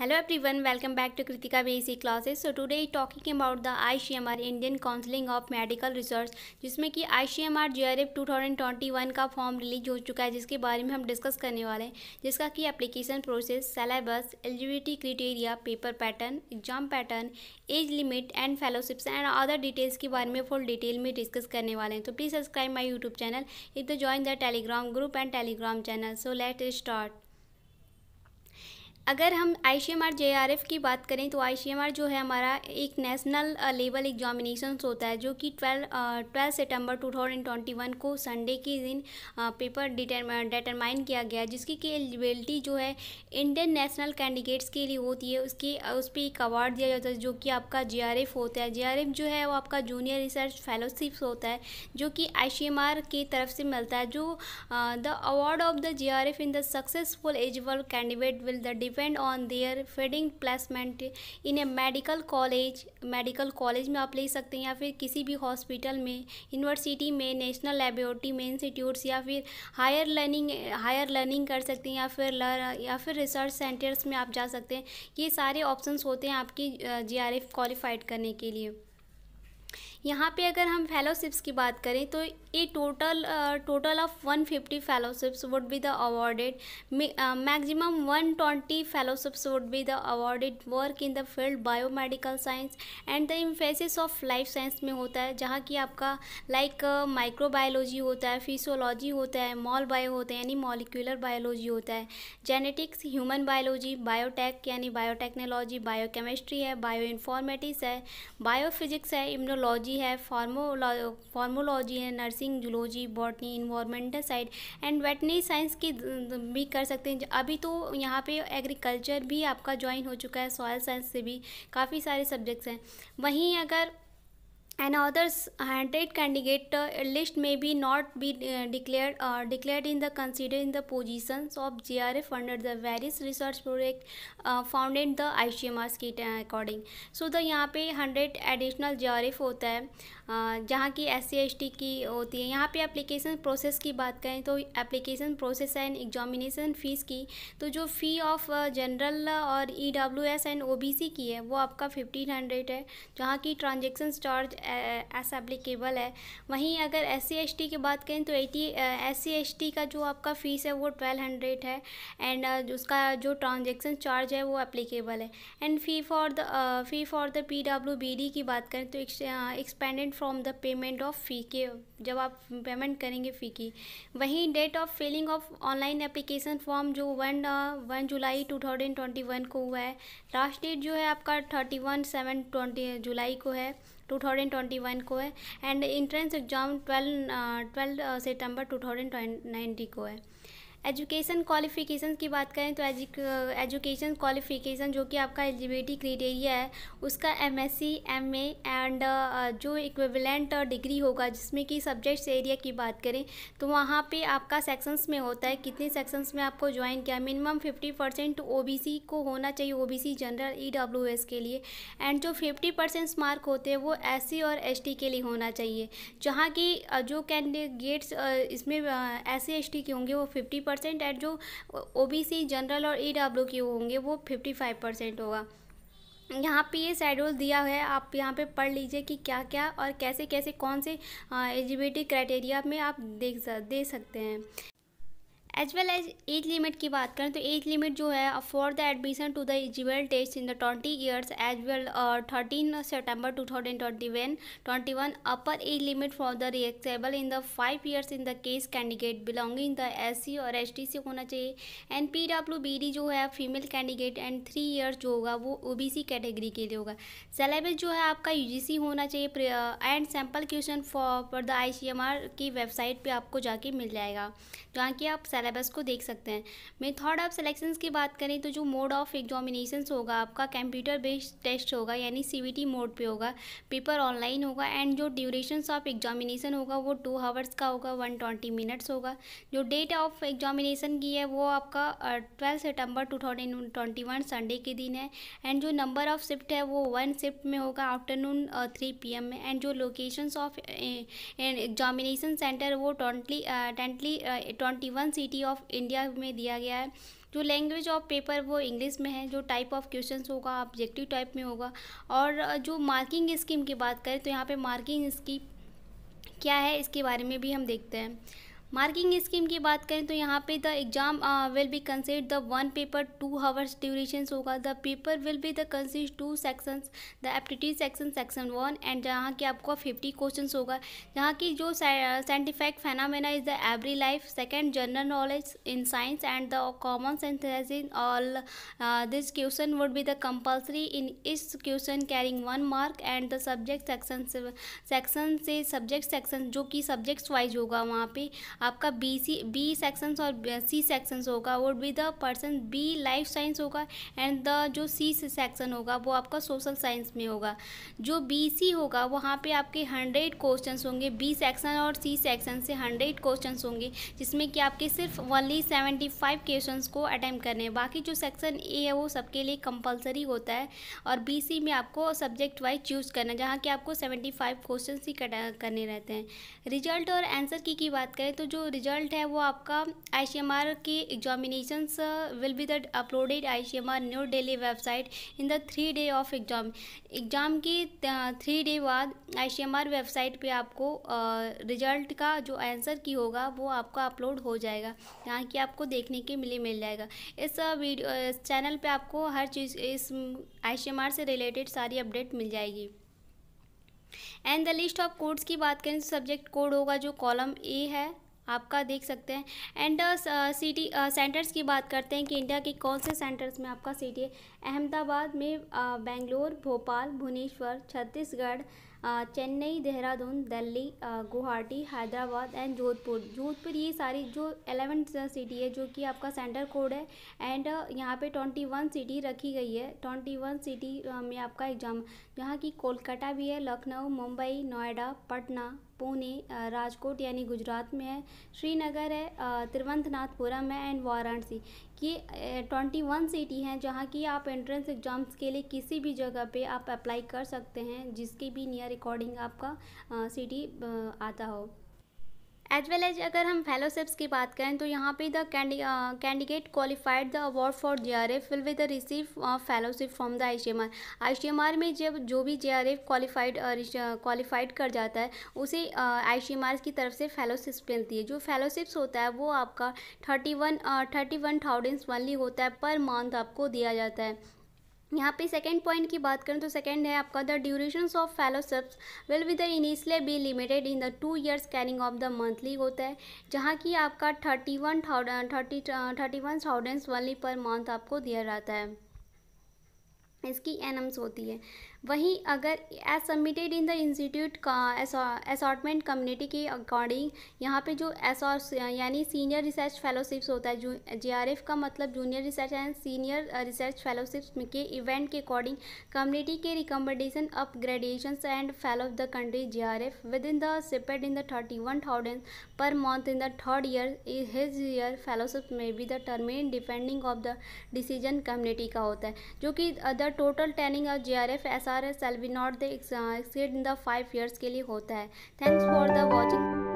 Hello everyone, welcome back to so today Classes. About the I C M R Indian counselling of medical research जिसमें कि thousand twenty 2021 का form release हो चुका है जिसके बारे में हम डिस्कस करने वाले हैं जिसका कि application process syllabus eligibility criteria paper pattern exam pattern age limit and fellowships and other details के बारे में फुल डिटेल में डिस्कस करने वाले हैं तो please subscribe my YouTube channel if the join the Telegram group and Telegram channel so let start अगर हम I C M R J R F की बात करें तो आई सी एम आर जो है हमारा एक नेशनल लेवल एग्जामिनेशन होता है जो कि ट्वेल्व uh, ट्वेल्थ सितंबर टू थाउजेंड ट्वेंटी वन को संडे के दिन पेपर uh, डिटरमाइन uh, किया गया जिसकी कि एलिजिबिलिटी जो है इंडियन नेशनल कैंडिडेट्स के लिए होती है उसकी उस पर एक अवार्ड दिया जाता है जो कि आपका जे आर एफ़ होता है जे आर एफ़ जो है वो आपका जूनियर रिसर्च फेलोशिप्स होता है जो कि आई सी एम आर की तरफ से मिलता है जो the award of the J R F in the successful eligible candidate will the depend on their feeding placement in a medical college medical college में आप ले सकते हैं या फिर किसी भी हॉस्पिटल में यूनिवर्सिटी में नेशनल लेबोरेटरी में इंस्टीट्यूट्स या फिर हायर लर्निंग हायर लर्निंग कर सकते हैं या फिर या फिर रिसर्च सेंटर्स में आप जा सकते हैं ये सारे ऑप्शंस होते हैं आपकी जी आर एफ क्वालिफाइड करने के लिए यहाँ पे अगर हम फेलोशिप्स की बात करें तो ये total total of 150 fellowships would be the awarded maximum 120 fellowships would be the awarded work in the field biomedical science and the emphasis of life science में होता है जहाँ की आपका लाइक माइक्रोबायोलॉजी होता है फिसोलॉजी होता है मॉल बायो होता है यानी मॉलिक्यूलर बायोलॉजी होता है जेनेटिक्स ह्यूमन बायोलॉजी बायोटेक यानी बायोटेक्नोलॉजी बायोकेमिस्ट्री है बायो इन्फॉर्मेटिक्स है बायोफिजिक्स है इम्नोलॉजी जूलॉजी है फार्मोलॉ फार्मोलॉजी है nursing zoology botany environmental side and veterinary science की भी कर सकते हैं अभी तो यहाँ पे एग्रीकल्चर भी आपका ज्वाइन हो चुका है सॉयल साइंस से भी काफ़ी सारे सब्जेक्ट्स हैं वहीं अगर and others hundred candidate uh, list may be not be uh, declared or uh, declared in the in the positions of GRF under the various research project uh, found in the ICMR के according so the यहाँ पे 100 additional GRF होता है जहाँ की S C की होती है यहाँ पे एप्लीकेशन प्रोसेस की बात करें तो application process and examination fees की तो जो फ़ी ऑफ जनरल और E W S and O B C की है वो आपका फिफ्टीन हंड्रेड है जहाँ की ट्रांजेक्शन चार्ज एस एप्लीकेबल है वहीं अगर एस सी की बात करें तो एटी एस सी का जो आपका फ़ीस है वो ट्वेल्व हंड्रेड है एंड उसका जो ट्रांजेक्शन चार्ज है वो एप्लीकेबल है and fee for the fee for the P B D की बात करें तो exempted from the payment of fee के जब आप पेमेंट करेंगे फ़ी की वहीं date of filling of online application form जो one one July two thousand twenty one को हुआ है लास्ट डेट जो है आपका thirty one seven twenty July को है टू थाउजेंड ट्वेंटी वन को है and entrance exam twelve twelve सितंबर टू थाउजेंड नाइन्टी को है एजुकेशन क्वालिफ़िकेशन की बात करें तो एजुकेशन क्वालिफ़िकेशन जो कि आपका एलिजिबिलिटी क्राइटेरिया है उसका M S M A and जो इक्विवेलेंट डिग्री होगा जिसमें कि सब्जेक्ट्स एरिया की बात करें तो वहाँ पे आपका सेक्शंस में होता है कितने सेक्शंस में आपको ज्वाइन किया मिनिमम फिफ्टी परसेंट ओ को होना चाहिए ओ बी जनरल ई के लिए एंड जो फिफ्टी परसेंट मार्क होते हैं वो एस और एस के लिए होना चाहिए जहाँ की uh, जो कैंडिडेट्स uh, इसमें एस uh, सी के होंगे वो फिफ्टी परसेंट एंड जो ओ बी सी जनरल और ई डब्ल्यू के होंगे वो फिफ्टी फाइव परसेंट होगा यहाँ पे ये शेड्यूल दिया है आप यहाँ पे पढ़ लीजिए कि क्या क्या और कैसे कैसे कौन से एलिजिबिलिटी क्राइटेरिया में आप देख दे सकते हैं as well as age limit की बात करें तो एज लिमिट जो है for the admission to the eligible test in the twenty years as well thirteen September two thousand twenty one twenty one upper age limit for the relaxable in the five years in the case candidate belonging the S C और S T से होना चाहिए and P W B D जो है female candidate and three years जो होगा वो ओ B सी category के लिए होगा सिलेबस जो है आपका यू जी सी होना चाहिए and sample question for the I C M R की वेबसाइट पर आपको जाके मिल जाएगा जहाँ कि आप सिलेबस को देख सकते हैं मेथड ऑफ सिलेक्शंस की बात करें तो जो मोड ऑफ एग्जामिनेशन होगा आपका कंप्यूटर बेस्ड टेस्ट होगा यानी सी मोड पे होगा पेपर ऑनलाइन होगा एंड जो ड्यूरेशन ऑफ एग्जामिनेशन होगा वो टू हावर्स का होगा वन ट्वेंटी मिनट्स होगा जो डेट ऑफ एग्जामिनेशन की है वो आपका ट्वेल्थ सितंबर टू ट्वेंटी वन संडे के दिन है एंड जो नंबर ऑफ शिफ्ट है वो वन शिफ्ट में होगा आफ्टरनून थ्री पी एम में एंड जो लोकेशंस ऑफ एग्जामिनेशन सेंटर वो ट्वेंटली टेंटली twenty one C city of India में दिया गया है जो लैंग्वेज ऑफ पेपर वो इंग्लिश में है जो टाइप ऑफ क्वेश्चन होगा ऑब्जेक्टिव टाइप में होगा और जो मार्किंग स्कीम की बात करें तो यहाँ पर मार्किंग स्कीम क्या है इसके बारे में भी हम देखते हैं मार्किंग स्कीम की बात करें तो यहाँ पे the exam will be consist the one paper two hours duration होगा the paper will be the consist two sections the aptitude section section one and जहाँ की आपको फिफ्टी क्वेश्चन होगा जहाँ की जो scientific phenomena is the every life second general knowledge in science and the common sense in all this question would be the compulsory in is question carrying one mark and the subject section section से subject section जो कि subjects wise होगा वहाँ पे आपका B C B sections और सी sections होगा और with the person B life science होगा एंड द जो सी सेक्शन होगा वो आपका सोशल साइंस में होगा जो बी सी होगा वहाँ पे आपके हंड्रेड क्वेश्चन होंगे बी सेक्शन और सी सेक्शन से हंड्रेड क्वेश्चन होंगे जिसमें कि आपके सिर्फ वनली सेवेंटी फाइव क्वेश्चन को अटैम्प्ट करने हैं बाकी जो सेक्शन ए है वो सबके लिए कंपलसरी होता है और बी सी में आपको सब्जेक्ट वाइज चूज़ करना है जहाँ कि आपको सेवेंटी फाइव क्वेश्चन ही करने रहते हैं रिजल्ट और आंसर की, की बात करें तो जो रिजल्ट है वो आपका आई सी एम आर की examinations will be the uploaded I C M R New Delhi website in the three day of exam exam की uh, थ्री डे बाद I C M R website पे आपको uh, रिजल्ट का जो answer की होगा वो आपका अपलोड हो जाएगा यहाँ की आपको देखने के लिए मिल जाएगा इस वीडियो uh, इस चैनल पे आपको हर चीज़ इस um, I C M R से रिलेटेड सारी अपडेट मिल जाएगी and the list of codes की बात करें तो सब्जेक्ट कोड होगा जो कॉलम ए है आपका देख सकते हैं एंड सिटी सेंटर्स की बात करते हैं कि इंडिया के कौन से सेंटर्स में आपका सी अहमदाबाद में बेंगलोर भोपाल भुवनेश्वर छत्तीसगढ़ चेन्नई देहरादून दिल्ली गुवाहाटी हैदराबाद एंड जोधपुर जोधपुर ये सारी जो एलेवन सिटी है जो कि आपका सेंटर कोड है एंड यहाँ पे ट्वेंटी वन सिटी रखी गई है ट्वेंटी वन सिटी में आपका एग्ज़ाम यहाँ की कोलकाता भी है लखनऊ मुंबई नोएडा पटना पुणे राजकोट यानी गुजरात में है श्रीनगर है तिरुवंतनाथपुरम है एंड वाराणसी कि ट्वेंटी वन सिटी हैं जहाँ की आप एंट्रेंस एग्ज़ाम्स के लिए किसी भी जगह पे आप अप्लाई कर सकते हैं जिसके भी नियर अकॉर्डिंग आपका सिटी आता हो एज वेल एज अगर हम फेलोशिप्स की बात करें तो यहाँ पे the candidate qualified the award for J R F will with receive fellowship from the I C M R I C M R में जब जो भी J R F qualified qualified कर जाता है उसे आई सी एम आर की तरफ से फेलोशिप्स मिलती है जो फेलोशिप्स होता है वो आपका thirty one thirty one thousands only होता है पर मंथ आपको दिया जाता है यहाँ पे सेकेंड पॉइंट की बात करें तो सेकेंड है आपका the duration of fellowships will with the initially be limited in the two years canning of the monthly होता है जहाँ की आपका thirty one thousand thirty thirty one thousands only per month आपको दिया जाता है इसकी एनम्स होती है वहीं अगर as submitted in the institute का असॉटमेंट कम्युनिटी के अकॉर्डिंग यहाँ पे जो एस यानी सीनियर रिसर्च फेलोशिप्स होता है जे का मतलब junior research and senior research fellowships के इवेंट के अकॉर्डिंग कम्युनिटी के recommendation graduation and fellow of the country J with in the stipend in the thirty one thousand per month in the third year his year fellowship में be the terminate depending of the decision community का होता है जो कि the total tenure of J R F S R सारे we not the exceed in the five years के लिए होता है थैंक्स फॉर द वॉचिंग